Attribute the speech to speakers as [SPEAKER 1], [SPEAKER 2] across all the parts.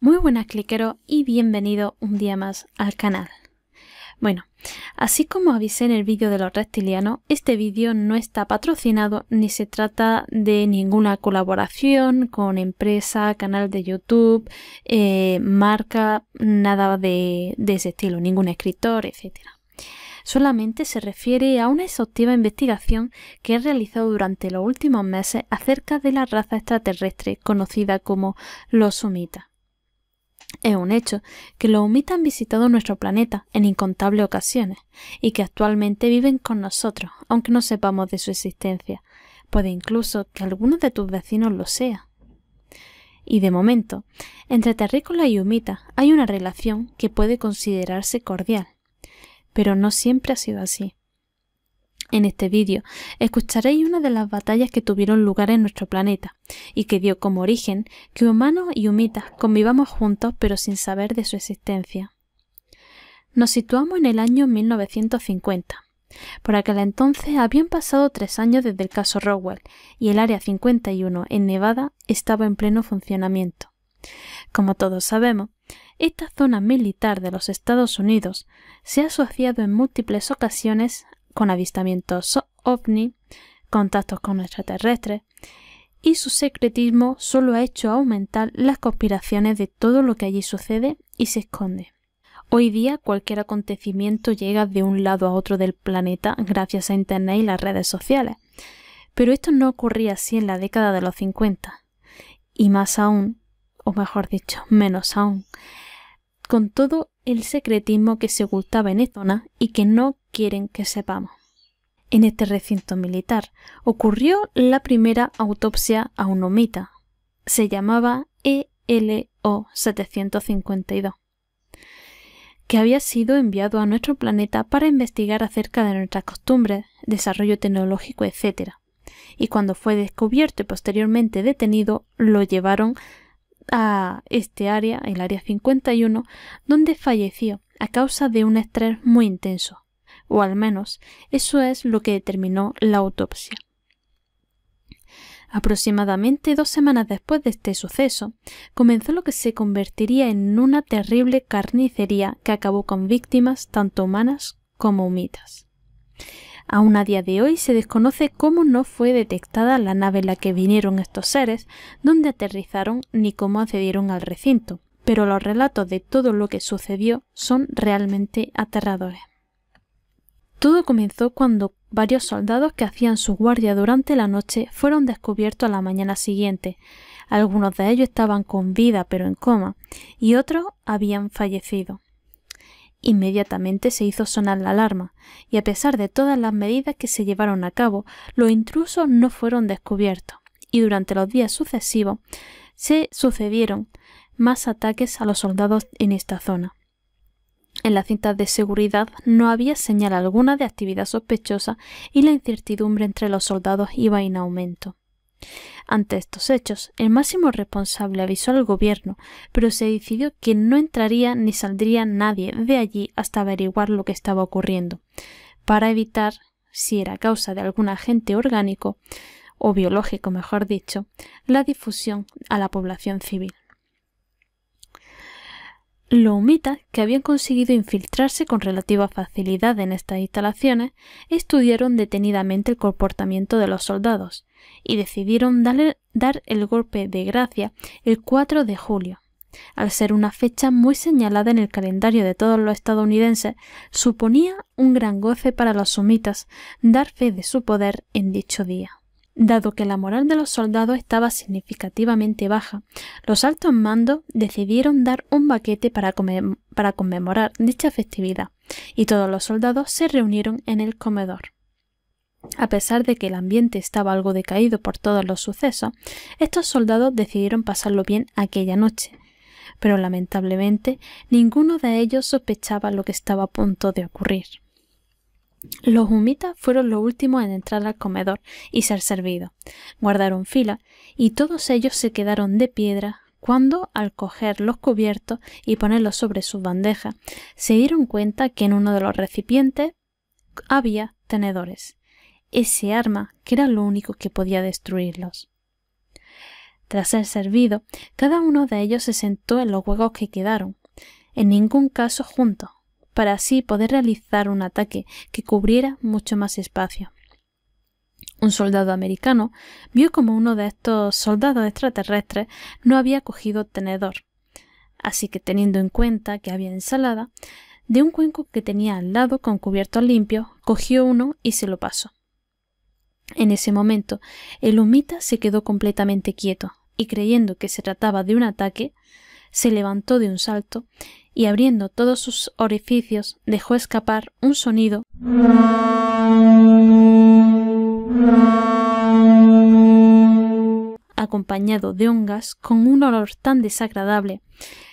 [SPEAKER 1] Muy buenas cliquero y bienvenido un día más al canal. Bueno, así como avisé en el vídeo de los reptilianos, este vídeo no está patrocinado ni se trata de ninguna colaboración con empresa, canal de YouTube, eh, marca, nada de, de ese estilo, ningún escritor, etc. Solamente se refiere a una exhaustiva investigación que he realizado durante los últimos meses acerca de la raza extraterrestre conocida como los sumitas. Es un hecho que los humitas han visitado nuestro planeta en incontables ocasiones y que actualmente viven con nosotros, aunque no sepamos de su existencia. Puede incluso que alguno de tus vecinos lo sea. Y de momento, entre terrícola y humita hay una relación que puede considerarse cordial, pero no siempre ha sido así. En este vídeo escucharéis una de las batallas que tuvieron lugar en nuestro planeta y que dio como origen que humanos y humitas convivamos juntos pero sin saber de su existencia. Nos situamos en el año 1950. Por aquel entonces habían pasado tres años desde el caso Rowell y el Área 51 en Nevada estaba en pleno funcionamiento. Como todos sabemos, esta zona militar de los Estados Unidos se ha asociado en múltiples ocasiones con avistamientos ovni, contactos con extraterrestres, y su secretismo solo ha hecho aumentar las conspiraciones de todo lo que allí sucede y se esconde. Hoy día cualquier acontecimiento llega de un lado a otro del planeta gracias a Internet y las redes sociales, pero esto no ocurría así en la década de los 50, y más aún, o mejor dicho, menos aún, con todo el secretismo que se ocultaba en zona y que no quieren que sepamos. En este recinto militar ocurrió la primera autopsia a un omita. Se llamaba ELO 752, que había sido enviado a nuestro planeta para investigar acerca de nuestras costumbres, desarrollo tecnológico, etc. Y cuando fue descubierto y posteriormente detenido, lo llevaron a este área, el área 51, donde falleció a causa de un estrés muy intenso, o al menos eso es lo que determinó la autopsia. Aproximadamente dos semanas después de este suceso, comenzó lo que se convertiría en una terrible carnicería que acabó con víctimas tanto humanas como humitas. Aún a día de hoy se desconoce cómo no fue detectada la nave en la que vinieron estos seres, dónde aterrizaron ni cómo accedieron al recinto, pero los relatos de todo lo que sucedió son realmente aterradores. Todo comenzó cuando varios soldados que hacían su guardia durante la noche fueron descubiertos a la mañana siguiente. Algunos de ellos estaban con vida pero en coma, y otros habían fallecido. Inmediatamente se hizo sonar la alarma, y a pesar de todas las medidas que se llevaron a cabo, los intrusos no fueron descubiertos, y durante los días sucesivos se sucedieron más ataques a los soldados en esta zona. En las cintas de seguridad no había señal alguna de actividad sospechosa y la incertidumbre entre los soldados iba en aumento. Ante estos hechos, el máximo responsable avisó al gobierno, pero se decidió que no entraría ni saldría nadie de allí hasta averiguar lo que estaba ocurriendo, para evitar, si era causa de algún agente orgánico, o biológico mejor dicho, la difusión a la población civil. Los humitas, que habían conseguido infiltrarse con relativa facilidad en estas instalaciones, estudiaron detenidamente el comportamiento de los soldados y decidieron dar el golpe de gracia el 4 de julio. Al ser una fecha muy señalada en el calendario de todos los estadounidenses, suponía un gran goce para los sumitas dar fe de su poder en dicho día. Dado que la moral de los soldados estaba significativamente baja, los altos mandos decidieron dar un baquete para, para, conmemorar dicha festividad, y todos los soldados se reunieron en el comedor. A pesar de que el ambiente estaba algo decaído por todos los sucesos, estos soldados decidieron pasarlo bien aquella noche. Pero lamentablemente ninguno de ellos sospechaba lo que estaba a punto de ocurrir. Los humitas fueron los últimos en entrar al comedor y ser servidos. Guardaron fila y todos ellos se quedaron de piedra cuando, al coger los cubiertos y ponerlos sobre sus bandejas, se dieron cuenta que en uno de los recipientes había tenedores. Ese arma que era lo único que podía destruirlos. Tras ser servido, cada uno de ellos se sentó en los huecos que quedaron, en ningún caso juntos, para así poder realizar un ataque que cubriera mucho más espacio. Un soldado americano vio como uno de estos soldados extraterrestres no había cogido tenedor. Así que teniendo en cuenta que había ensalada, de un cuenco que tenía al lado con cubiertos limpios, cogió uno y se lo pasó. En ese momento, el humita se quedó completamente quieto y creyendo que se trataba de un ataque, se levantó de un salto y abriendo todos sus orificios dejó escapar un sonido acompañado de un gas con un olor tan desagradable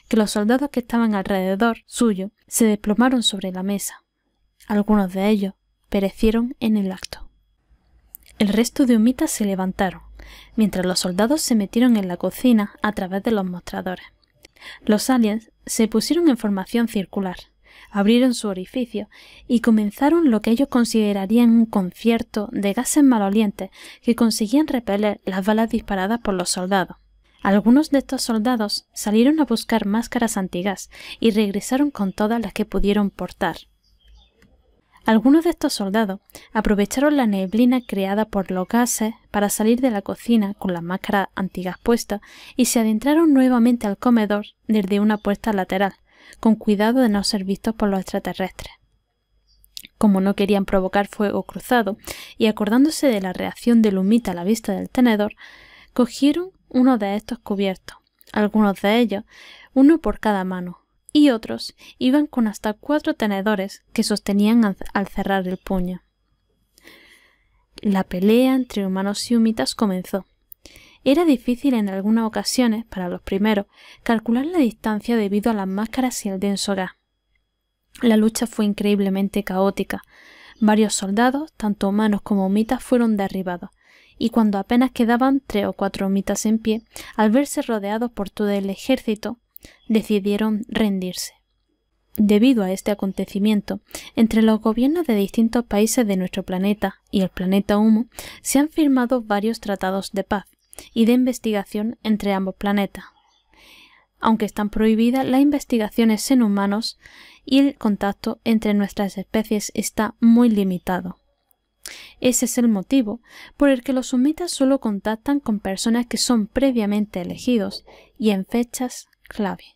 [SPEAKER 1] que los soldados que estaban alrededor suyo se desplomaron sobre la mesa. Algunos de ellos perecieron en el acto. El resto de humitas se levantaron, mientras los soldados se metieron en la cocina a través de los mostradores. Los aliens se pusieron en formación circular, abrieron su orificio y comenzaron lo que ellos considerarían un concierto de gases malolientes que conseguían repeler las balas disparadas por los soldados. Algunos de estos soldados salieron a buscar máscaras antigas y regresaron con todas las que pudieron portar. Algunos de estos soldados aprovecharon la neblina creada por los gases para salir de la cocina con las máscaras antiguas puestas y se adentraron nuevamente al comedor desde una puerta lateral, con cuidado de no ser vistos por los extraterrestres. Como no querían provocar fuego cruzado y acordándose de la reacción de Lumita a la vista del tenedor, cogieron uno de estos cubiertos, algunos de ellos, uno por cada mano, y otros iban con hasta cuatro tenedores que sostenían al cerrar el puño. La pelea entre humanos y humitas comenzó. Era difícil en algunas ocasiones, para los primeros, calcular la distancia debido a las máscaras y el denso gas. La lucha fue increíblemente caótica. Varios soldados, tanto humanos como humitas, fueron derribados, y cuando apenas quedaban tres o cuatro humitas en pie, al verse rodeados por todo el ejército, decidieron rendirse. Debido a este acontecimiento, entre los gobiernos de distintos países de nuestro planeta y el planeta Humo se han firmado varios tratados de paz y de investigación entre ambos planetas, aunque están prohibidas las investigaciones en humanos y el contacto entre nuestras especies está muy limitado. Ese es el motivo por el que los sumitas solo contactan con personas que son previamente elegidos y en fechas klawie.